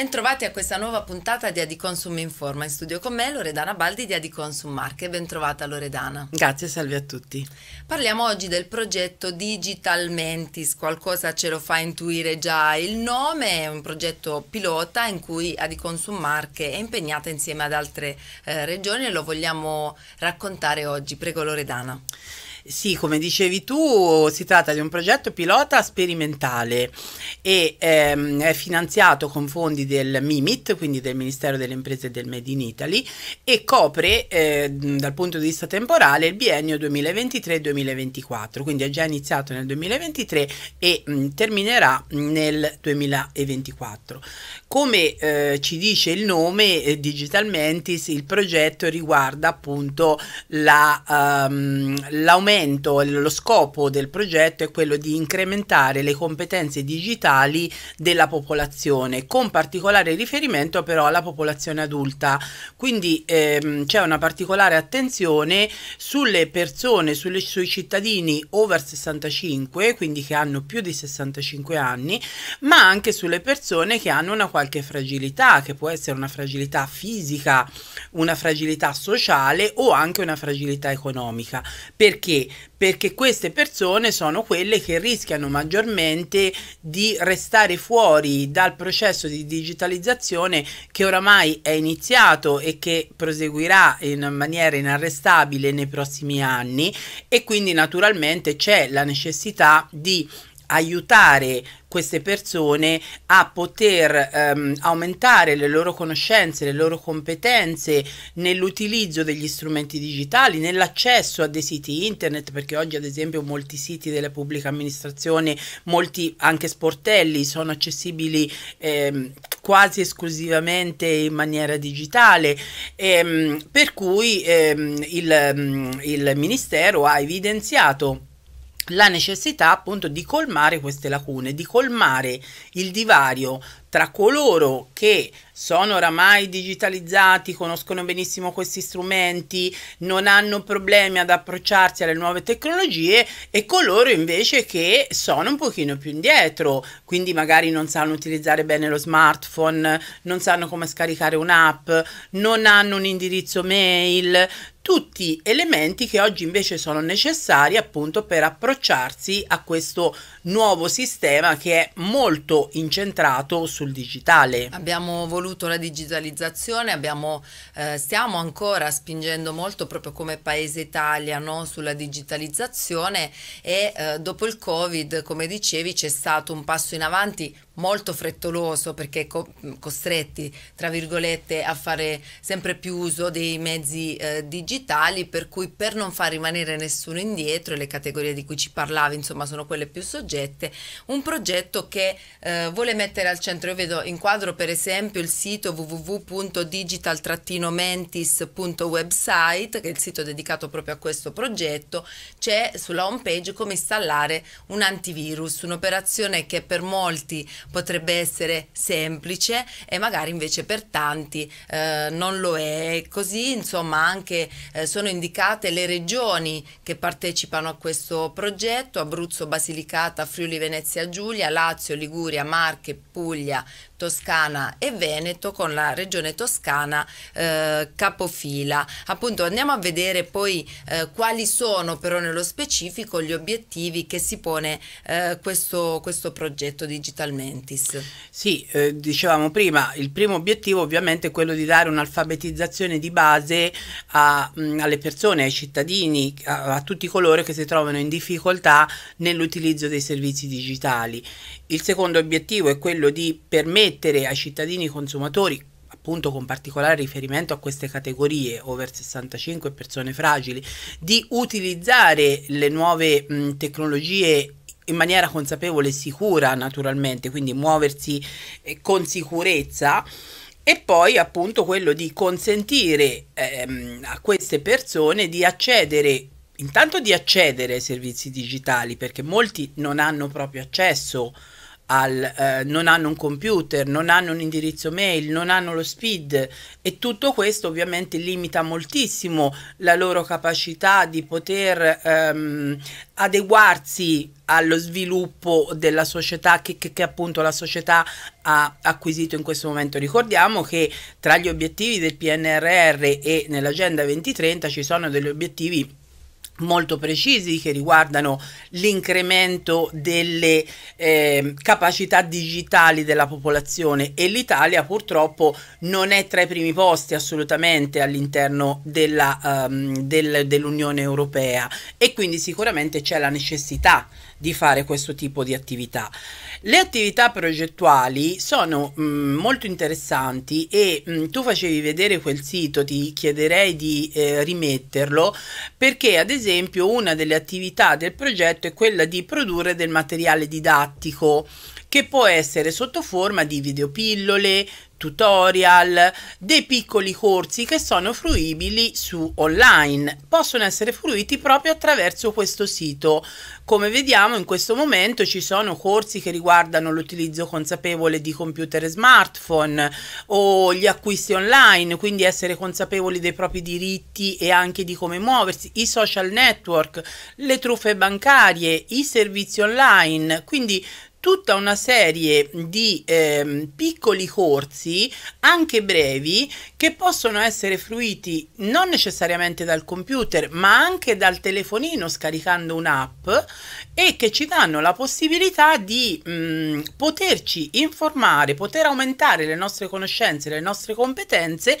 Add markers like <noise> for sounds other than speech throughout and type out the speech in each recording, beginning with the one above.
Bentrovati a questa nuova puntata di Adiconsum Informa. In studio con me Loredana Baldi di Adiconsum Marche. Bentrovata Loredana. Grazie, salve a tutti. Parliamo oggi del progetto Digital Mentis. Qualcosa ce lo fa intuire già il nome. È un progetto pilota in cui Adiconsum Marche è impegnata insieme ad altre eh, regioni e lo vogliamo raccontare oggi. Prego Loredana. Sì, come dicevi tu, si tratta di un progetto pilota sperimentale e ehm, è finanziato con fondi del MIMIT, quindi del Ministero delle Imprese e del Made in Italy, e copre eh, dal punto di vista temporale il biennio 2023-2024, quindi è già iniziato nel 2023 e mh, mm, terminerà nel 2024. Come eh, ci dice il nome eh, Digital Mentis, il progetto riguarda appunto ehm, l'aumento la, um, l'intento, lo scopo del progetto è quello di incrementare le competenze digitali della popolazione, con particolare riferimento però alla popolazione adulta. Quindi ehm, c'è una particolare attenzione sulle persone, sulle, sui cittadini over 65, quindi che hanno più di 65 anni, ma anche sulle persone che hanno una qualche fragilità, che può essere una fragilità fisica, una fragilità sociale o anche una fragilità economica. Perché? Perché? queste persone sono quelle che rischiano maggiormente di restare fuori dal processo di digitalizzazione che oramai è iniziato e che proseguirà in maniera inarrestabile nei prossimi anni e quindi naturalmente c'è la necessità di aiutare queste persone a poter ehm, aumentare le loro conoscenze, le loro competenze nell'utilizzo degli strumenti digitali, nell'accesso a dei siti internet, perché oggi ad esempio molti siti della pubblica amministrazione, molti anche sportelli sono accessibili ehm, quasi esclusivamente in maniera digitale, ehm, per cui ehm, il, ehm, il Ministero ha evidenziato la necessità appunto di colmare queste lacune, di colmare il divario tra coloro che sono oramai digitalizzati, conoscono benissimo questi strumenti, non hanno problemi ad approcciarsi alle nuove tecnologie e coloro invece che sono un pochino più indietro, quindi magari non sanno utilizzare bene lo smartphone, non sanno come scaricare un'app, non hanno un indirizzo mail, tutti elementi che oggi invece sono necessari appunto per approcciarsi a questo nuovo sistema che è molto incentrato su sul digitale. Abbiamo voluto la digitalizzazione, abbiamo, eh, stiamo ancora spingendo molto proprio come Paese Italia no? sulla digitalizzazione e eh, dopo il Covid, come dicevi, c'è stato un passo in avanti molto frettoloso perché co costretti, tra virgolette, a fare sempre più uso dei mezzi eh, digitali, per cui per non far rimanere nessuno indietro, le categorie di cui ci parlavi, insomma, sono quelle più soggette, un progetto che eh, vuole mettere al centro, io vedo in quadro per esempio il sito www.digital-mentis.website, che è il sito dedicato proprio a questo progetto, c'è sulla home page come installare un antivirus, un'operazione che per molti potrebbe essere semplice e magari invece per tanti eh, non lo è. Così insomma anche eh, sono indicate le regioni che partecipano a questo progetto, Abruzzo, Basilicata, Friuli Venezia Giulia, Lazio, Liguria, Marche, Puglia, Toscana e Veneto con la regione toscana eh, capofila. Appunto andiamo a vedere poi eh, quali sono però nello specifico gli obiettivi che si pone eh, questo, questo, progetto Digital Mentis. Sì, eh, dicevamo prima, il primo obiettivo ovviamente è quello di dare un'alfabetizzazione di base a, mh, mm, alle persone, ai cittadini, a, a tutti coloro che si trovano in difficoltà nell'utilizzo dei servizi digitali. Il secondo obiettivo è quello di permettere permettere ai cittadini consumatori appunto con particolare riferimento a queste categorie over 65 e persone fragili di utilizzare le nuove mh, tecnologie in maniera consapevole e sicura naturalmente, quindi muoversi eh, con sicurezza e poi appunto quello di consentire ehm, a queste persone di accedere intanto di accedere ai servizi digitali perché molti non hanno proprio accesso al, eh, non hanno un computer, non hanno un indirizzo mail, non hanno lo speed e tutto questo ovviamente limita moltissimo la loro capacità di poter ehm, adeguarsi allo sviluppo della società che, che, che, appunto la società ha acquisito in questo momento. Ricordiamo che tra gli obiettivi del PNRR e nell'agenda 2030 ci sono degli obiettivi molto precisi che riguardano l'incremento delle eh, capacità digitali della popolazione e l'Italia purtroppo non è tra i primi posti assolutamente all'interno ehm, dell'Unione um, del, dell Europea e quindi sicuramente c'è la necessità di fare questo tipo di attività. Le attività progettuali sono mh, mm, molto interessanti e mh, mm, tu facevi vedere quel sito, ti chiederei di eh, rimetterlo perché ad esempio una delle attività del progetto è quella di produrre del materiale didattico che può essere sotto forma di videopillole, tutorial, dei piccoli corsi che sono fruibili su online. Possono essere fruiti proprio attraverso questo sito. Come vediamo in questo momento ci sono corsi che riguardano l'utilizzo consapevole di computer e smartphone o gli acquisti online, quindi essere consapevoli dei propri diritti e anche di come muoversi, i social network, le truffe bancarie, i servizi online, quindi tutta una serie di eh, piccoli corsi, anche brevi, che possono essere fruiti non necessariamente dal computer, ma anche dal telefonino scaricando un'app e che ci danno la possibilità di mh, mm, poterci informare, poter aumentare le nostre conoscenze, le nostre competenze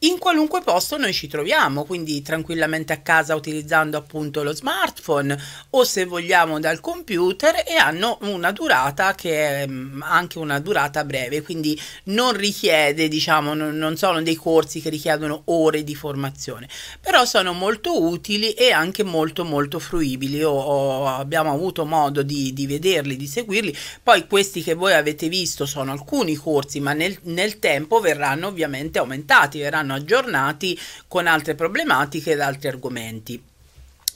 in qualunque posto noi ci troviamo, quindi tranquillamente a casa utilizzando appunto lo smartphone o se vogliamo dal computer e hanno una durata durata che è mm, anche una durata breve, quindi non richiede, diciamo, non, non sono dei corsi che richiedono ore di formazione, però sono molto utili e anche molto molto fruibili. Io, ho, abbiamo avuto modo di, di, vederli, di seguirli, poi questi che voi avete visto sono alcuni corsi, ma nel, nel tempo verranno ovviamente aumentati, verranno aggiornati con altre problematiche ed altri argomenti.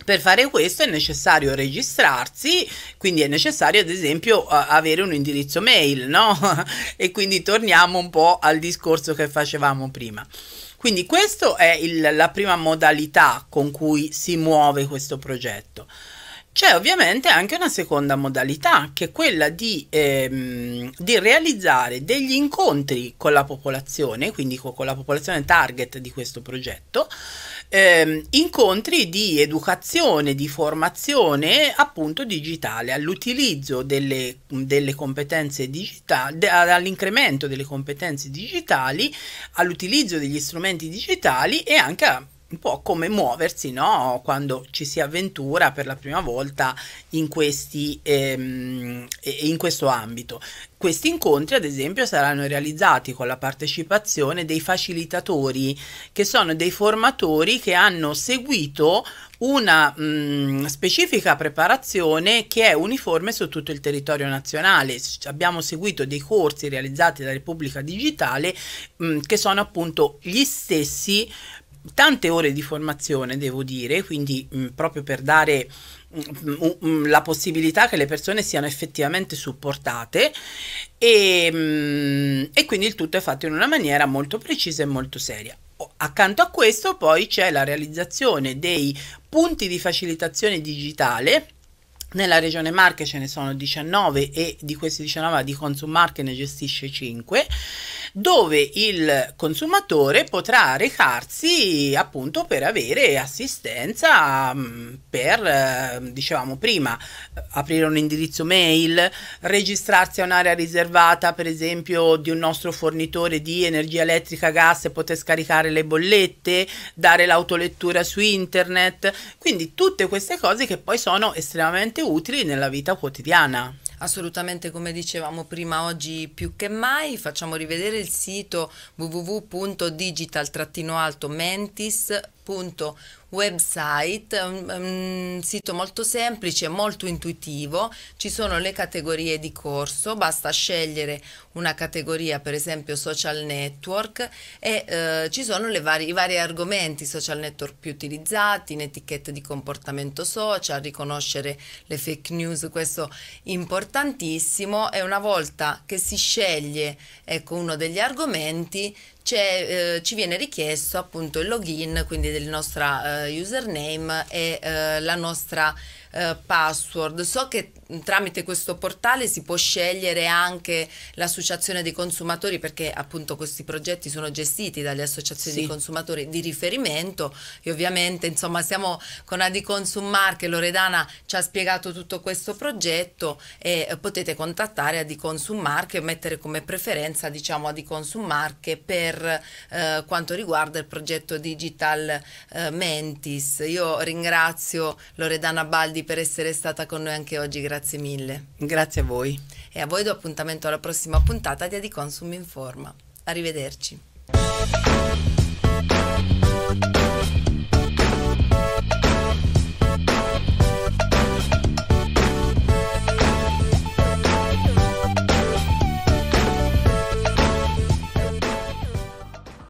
Per fare questo è necessario registrarsi, quindi è necessario ad esempio avere un indirizzo mail, no? <laughs> e quindi torniamo un po' al discorso che facevamo prima. Quindi questa è il, la prima modalità con cui si muove questo progetto. C'è ovviamente anche una seconda modalità, che è quella di, ehm, di, realizzare degli incontri con la popolazione, quindi con, la popolazione target di questo progetto, ehm, incontri di educazione, di formazione appunto digitale, all'utilizzo delle, delle, competenze digitali, de, all'incremento delle competenze digitali, all'utilizzo degli strumenti digitali e anche a un po' come muoversi no? quando ci si avventura per la prima volta in, questi, ehm, in questo ambito. Questi incontri, ad esempio, saranno realizzati con la partecipazione dei facilitatori, che sono dei formatori che hanno seguito una mh, mm, specifica preparazione che è uniforme su tutto il territorio nazionale. Abbiamo seguito dei corsi realizzati da Repubblica Digitale mh, mm, che sono appunto gli stessi tante ore di formazione, devo dire, quindi mh, mm, proprio per dare mh, mm, mm, la possibilità che le persone siano effettivamente supportate e, mh, e quindi il tutto è fatto in una maniera molto precisa e molto seria. Accanto a questo poi c'è la realizzazione dei punti di facilitazione digitale nella regione Marche ce ne sono 19 e di questi 19 di Consum Marche ne gestisce 5 dove il consumatore potrà recarsi appunto per avere assistenza mm, per, eh, dicevamo prima, aprire un indirizzo mail, registrarsi a un'area riservata per esempio di un nostro fornitore di energia elettrica, gas e poter scaricare le bollette, dare l'autolettura su internet, quindi tutte queste cose che poi sono estremamente utili nella vita quotidiana assolutamente come dicevamo prima oggi più che mai. Facciamo rivedere il sito www.digital-altomentis.com appunto website, un, un, sito molto semplice, molto intuitivo, ci sono le categorie di corso, basta scegliere una categoria per esempio social network e eh, ci sono vari, i vari argomenti social network più utilizzati, in etichette di comportamento social, riconoscere le fake news, questo importantissimo e una volta che si sceglie ecco, uno degli argomenti eh, ci viene richiesto appunto il login, quindi del nostro eh, username e eh, la nostra eh, password. So che mm, tramite questo portale si può scegliere anche l'associazione dei consumatori perché appunto questi progetti sono gestiti dalle associazioni sì. di consumatori di riferimento e ovviamente insomma siamo con Adiconsum Marche, Loredana ci ha spiegato tutto questo progetto e eh, potete contattare Adiconsum Marche e mettere come preferenza diciamo Adiconsum Marche per eh, quanto riguarda il progetto Digital eh, Mentis. Io ringrazio Loredana Baldi Bernardi per essere stata con noi anche oggi, grazie mille. Grazie a voi. E a voi do appuntamento alla prossima puntata di Adiconsum Informa. Arrivederci.